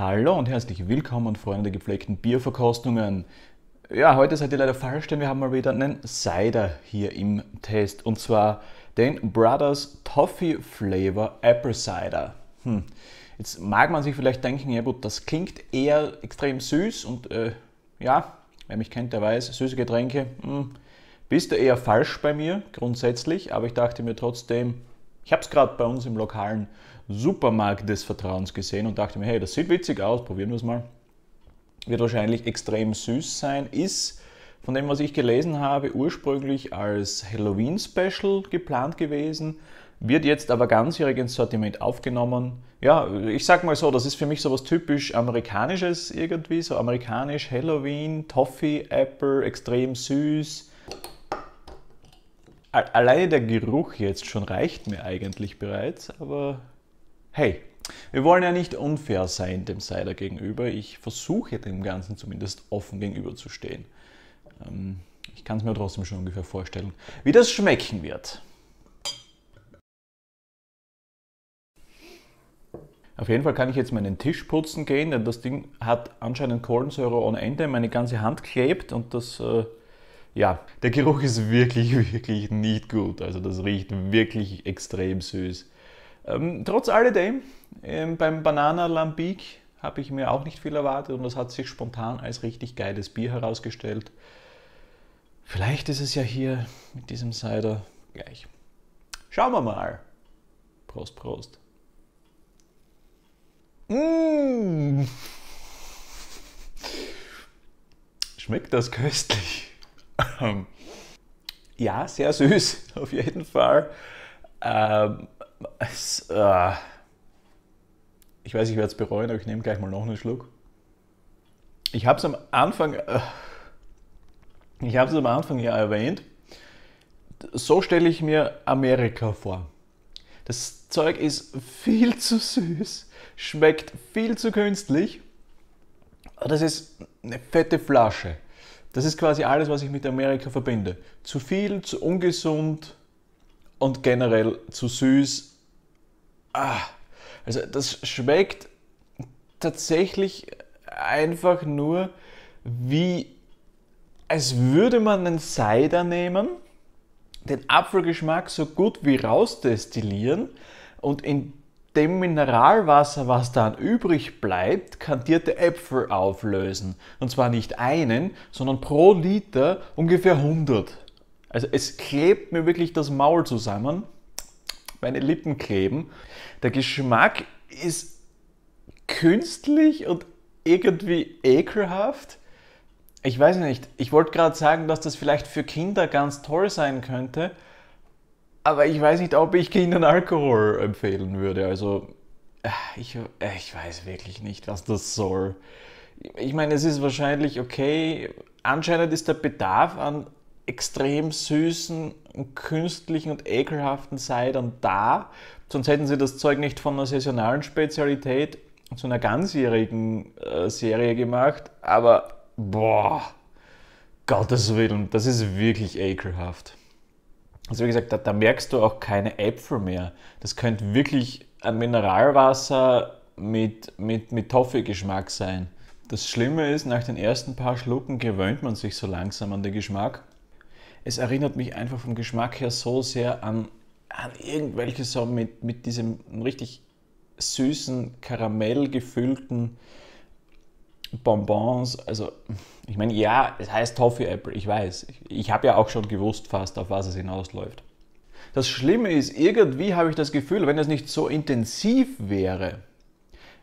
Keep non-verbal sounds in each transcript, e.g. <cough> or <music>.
Hallo und herzlich willkommen, Freunde der gepflegten Bierverkostungen. Ja, heute seid ihr leider falsch, denn wir haben mal wieder einen Cider hier im Test. Und zwar den Brothers Toffee Flavor Apple Cider. Hm. Jetzt mag man sich vielleicht denken, ja gut, das klingt eher extrem süß und äh, ja, wer mich kennt, der weiß, süße Getränke, mh, hm, bist du eher falsch bei mir grundsätzlich, aber ich dachte mir trotzdem, ich habe es gerade bei uns im lokalen Supermarkt des Vertrauens gesehen und dachte mir, hey, das sieht witzig aus, probieren wir es mal. Wird wahrscheinlich extrem süß sein, ist von dem, was ich gelesen habe, ursprünglich als Halloween-Special geplant gewesen, wird jetzt aber ganzjährig ins Sortiment aufgenommen. Ja, ich sag mal so, das ist für mich so was typisch Amerikanisches irgendwie, so amerikanisch Halloween, Toffee, Apple, extrem süß, alleine der Geruch jetzt schon reicht mir eigentlich bereits, aber hey, wir wollen ja nicht unfair sein dem Cider gegenüber. Ich versuche dem Ganzen zumindest offen gegenüberzustehen. Ähm, ich kann es mir trotzdem schon ungefähr vorstellen, wie das schmecken wird. Auf jeden Fall kann ich jetzt meinen Tisch putzen gehen, denn das Ding hat anscheinend Kohlensäure ohne Ende. Meine ganze Hand klebt und das äh, ja, der Geruch ist wirklich, <laughs> wirklich nicht gut. Also das riecht wirklich extrem süß. Ähm, trotz alledem, ähm, beim Banana Lambic habe ich mir auch nicht viel erwartet und das hat sich spontan als richtig geiles Bier herausgestellt. Vielleicht ist es ja hier mit diesem Cider gleich. Schauen wir mal. Prost, Prost. Mmh. Schmeckt das köstlich. Anfang. Ähm, ja, sehr süß, <laughs> auf jeden Fall. Ähm, es, äh, ich weiß, ich werde es bereuen, aber ich nehme gleich mal noch einen Schluck. Ich habe es am Anfang, äh, ich habe es am Anfang ja erwähnt. So stelle ich mir Amerika vor. Das Zeug ist viel zu süß, schmeckt viel zu künstlich. Das ist eine fette Flasche. Das ist quasi alles, was ich mit Amerika verbinde. Zu viel, zu ungesund und generell zu süß. Ah, also das schmeckt tatsächlich einfach nur wie, als würde man einen Cider nehmen, den Apfelgeschmack so gut wie rausdestillieren und in dem Mineralwasser, was dann übrig bleibt, kandierte Äpfel auflösen. Und zwar nicht einen, sondern pro Liter ungefähr 100. Also es klebt mir wirklich das Maul zusammen. Meine Lippen kleben. Der Geschmack ist künstlich und irgendwie ekelhaft. Ich weiß nicht, ich wollte gerade sagen, dass das vielleicht für Kinder ganz toll sein könnte, aber ich weiß nicht, ob ich Kindern Alkohol empfehlen würde. Also, äh, ich, äh, ich weiß wirklich nicht, was das soll. Ich meine, es ist wahrscheinlich okay. Anscheinend ist der Bedarf an extrem süßen, künstlichen und ekelhaften Seidern da. Sonst hätten sie das Zeug nicht von einer saisonalen Spezialität zu einer ganzjährigen äh, Serie gemacht. Aber, boah, Gottes Willen, das ist wirklich ekelhaft. Also wie gesagt, da, da merkst du auch keine Äpfel mehr. Das könnte wirklich ein Mineralwasser mit, mit, mit Toffee-Geschmack sein. Das Schlimme ist, nach den ersten paar Schlucken gewöhnt man sich so langsam an den Geschmack. Es erinnert mich einfach vom Geschmack her so sehr an, an irgendwelche so mit, mit diesem richtig süßen, karamellgefüllten Bonbons, also ich meine, ja, es heißt Toffee Apple, ich weiß. Ich, ich habe ja auch schon gewusst fast, auf was es hinausläuft. Das Schlimme ist, irgendwie habe ich das Gefühl, wenn es nicht so intensiv wäre,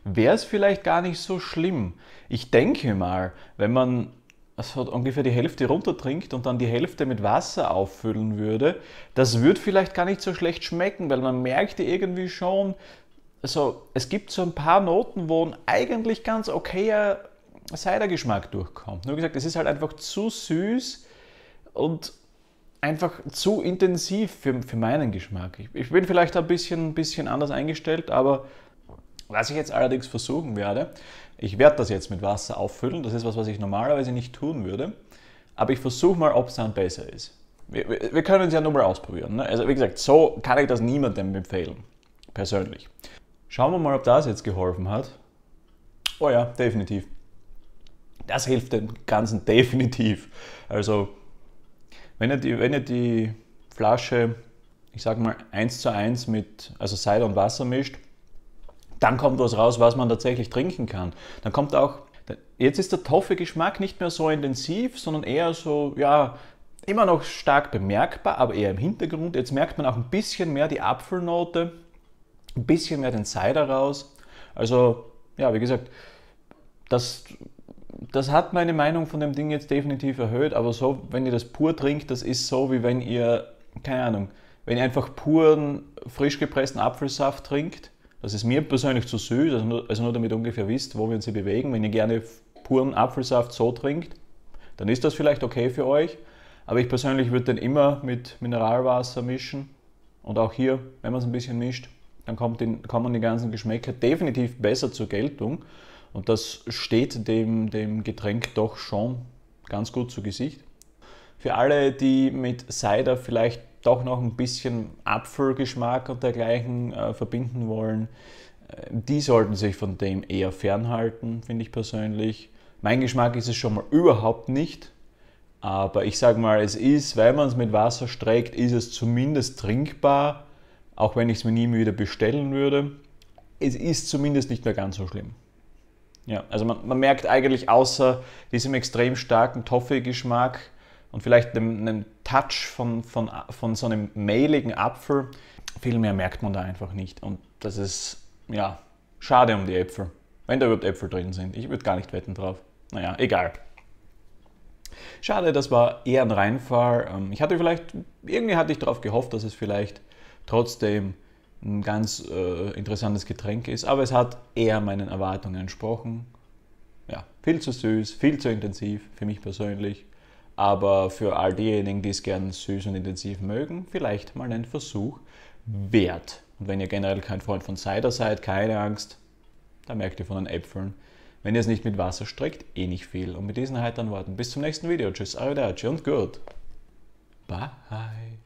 wäre es vielleicht gar nicht so schlimm. Ich denke mal, wenn man also ungefähr die Hälfte runtertrinkt und dann die Hälfte mit Wasser auffüllen würde, das würde vielleicht gar nicht so schlecht schmecken, weil man merkte irgendwie schon, also es gibt so ein paar Noten, wo ein eigentlich ganz okayer Cider-Geschmack durchkommt. Nur gesagt, es ist halt einfach zu süß und einfach zu intensiv für, für meinen Geschmack. Ich, ich bin vielleicht ein bisschen, bisschen anders eingestellt, aber was ich jetzt allerdings versuchen werde, ich werde das jetzt mit Wasser auffüllen. Das ist was, was ich normalerweise nicht tun würde. Aber ich versuche mal, ob es dann besser ist. Wir, wir, wir können es ja nur mal ausprobieren. Ne? Also wie gesagt, so kann ich das niemandem empfehlen. Persönlich. Schauen wir mal, ob das jetzt geholfen hat. Oh ja, definitiv das hilft dem Ganzen definitiv. Also, wenn ihr die, wenn ihr die Flasche, ich sag mal, 1 zu 1 mit, also Seide und Wasser mischt, dann kommt was raus, was man tatsächlich trinken kann. Dann kommt auch, jetzt ist der Toffee-Geschmack nicht mehr so intensiv, sondern eher so, ja, immer noch stark bemerkbar, aber eher im Hintergrund. Jetzt merkt man auch ein bisschen mehr die Apfelnote, ein bisschen mehr den Cider raus. Also, ja, wie gesagt, das das hat meine Meinung von dem Ding jetzt definitiv erhöht, aber so, wenn ihr das pur trinkt, das ist so, wie wenn ihr, keine Ahnung, wenn ihr einfach puren, frisch gepressten Apfelsaft trinkt, das ist mir persönlich zu süß, also nur, also nur damit ihr ungefähr wisst, wo wir uns hier bewegen. Wenn ihr gerne puren Apfelsaft so trinkt, dann ist das vielleicht okay für euch, aber ich persönlich würde den immer mit Mineralwasser mischen und auch hier, wenn man es ein bisschen mischt, dann kommt den, kommen die ganzen Geschmäcker definitiv besser zur Geltung. Und das steht dem, dem Getränk doch schon ganz gut zu Gesicht. Für alle, die mit Cider vielleicht doch noch ein bisschen Apfelgeschmack und dergleichen äh, verbinden wollen, äh, die sollten sich von dem eher fernhalten, finde ich persönlich. Mein Geschmack ist es schon mal überhaupt nicht. Aber ich sage mal, es ist, wenn man es mit Wasser streckt, ist es zumindest trinkbar, auch wenn ich es mir nie wieder bestellen würde. Es ist zumindest nicht mehr ganz so schlimm. Ja, also man, man merkt eigentlich außer diesem extrem starken Toffee-Geschmack und vielleicht einem, einem Touch von, von, von so einem mehligen Apfel, viel mehr merkt man da einfach nicht. Und das ist, ja, schade um die Äpfel. Wenn da überhaupt Äpfel drin sind. Ich würde gar nicht wetten drauf. Naja, egal. Schade, das war eher ein Reinfall. Ähm, ich hatte vielleicht, irgendwie hatte ich darauf gehofft, dass es vielleicht trotzdem ein ganz äh, interessantes Getränk ist, aber es hat eher meinen Erwartungen entsprochen. Ja, viel zu süß, viel zu intensiv für mich persönlich, aber für all diejenigen, die es gern süß und intensiv mögen, vielleicht mal einen Versuch wert. Und wenn ihr generell kein Freund von Cider seid, keine Angst, da merkt ihr von den Äpfeln. Wenn ihr es nicht mit Wasser streckt, eh nicht viel. Und mit diesen heiteren Worten bis zum nächsten Video. Tschüss, arrivederci und gut. Bye.